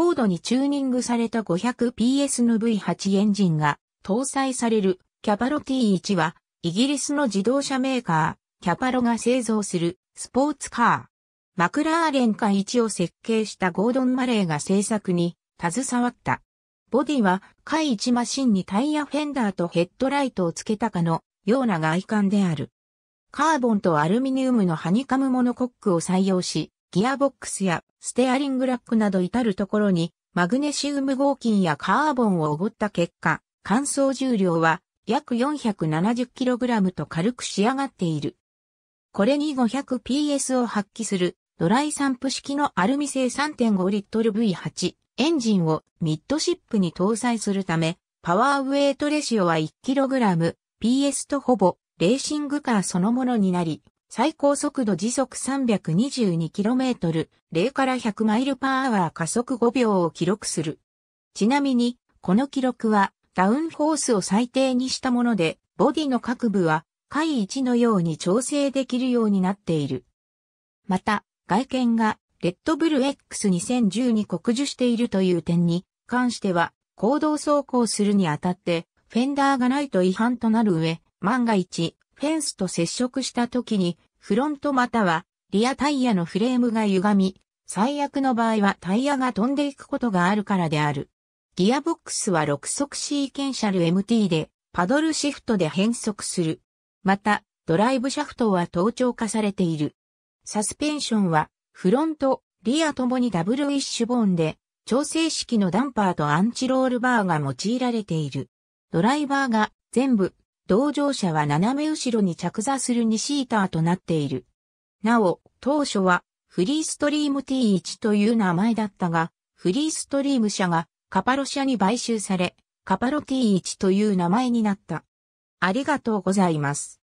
高度にチューニングされた 500PS の V8 エンジンが搭載されるキャパロ T1 はイギリスの自動車メーカーキャパロが製造するスポーツカー。マクラーレンカ1を設計したゴードン・マレーが製作に携わった。ボディはカ1マシンにタイヤフェンダーとヘッドライトを付けたかのような外観である。カーボンとアルミニウムのハニカムモノコックを採用し、ギアボックスやステアリングラックなど至るところにマグネシウム合金やカーボンをおごった結果、乾燥重量は約 470kg と軽く仕上がっている。これに 500PS を発揮するドライ散布式のアルミ製 3.5L V8 エンジンをミッドシップに搭載するため、パワーウェイトレシオは 1kg、PS とほぼレーシングカーそのものになり、最高速度時速 322km、0から100マイルパーアワー加速5秒を記録する。ちなみに、この記録はダウンフォースを最低にしたもので、ボディの各部は位1のように調整できるようになっている。また、外見がレッドブル X2010 に酷似しているという点に関しては、行動走行するにあたって、フェンダーがないと違反となる上、万が一、フェンスと接触した時に、フロントまたはリアタイヤのフレームが歪み、最悪の場合はタイヤが飛んでいくことがあるからである。ギアボックスは6速シーケンシャル MT で、パドルシフトで変速する。また、ドライブシャフトは盗聴化されている。サスペンションは、フロント、リアともにダブルウィッシュボーンで、調整式のダンパーとアンチロールバーが用いられている。ドライバーが全部同乗者は斜め後ろに着座する2シーターとなっている。なお、当初はフリーストリーム T1 という名前だったが、フリーストリーム社がカパロ社に買収され、カパロ T1 という名前になった。ありがとうございます。